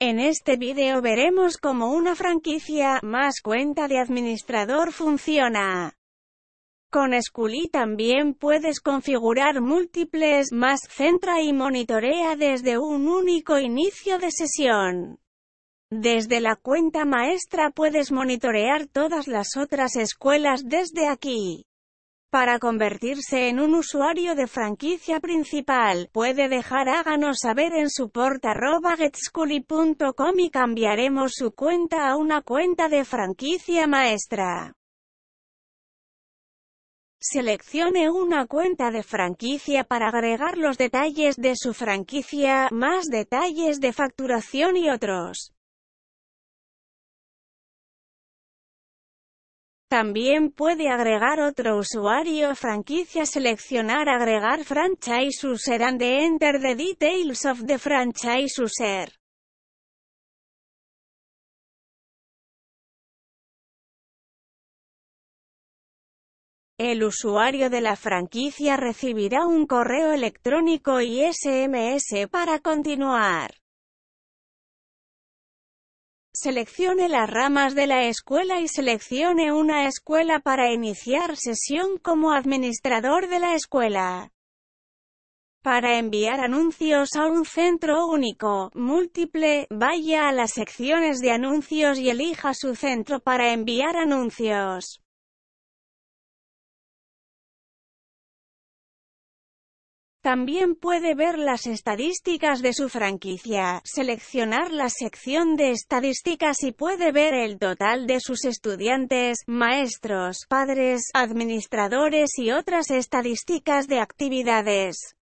En este video veremos cómo una franquicia más cuenta de administrador funciona. Con Scully también puedes configurar múltiples más centra y monitorea desde un único inicio de sesión. Desde la cuenta maestra puedes monitorear todas las otras escuelas desde aquí. Para convertirse en un usuario de franquicia principal, puede dejar háganos saber en su support.getscully.com y cambiaremos su cuenta a una cuenta de franquicia maestra. Seleccione una cuenta de franquicia para agregar los detalles de su franquicia, más detalles de facturación y otros. También puede agregar otro usuario franquicia seleccionar agregar franchise user and enter the details of the franchise user. El usuario de la franquicia recibirá un correo electrónico y SMS para continuar. Seleccione las ramas de la escuela y seleccione una escuela para iniciar sesión como administrador de la escuela. Para enviar anuncios a un centro único, múltiple, vaya a las secciones de anuncios y elija su centro para enviar anuncios. También puede ver las estadísticas de su franquicia, seleccionar la sección de estadísticas y puede ver el total de sus estudiantes, maestros, padres, administradores y otras estadísticas de actividades.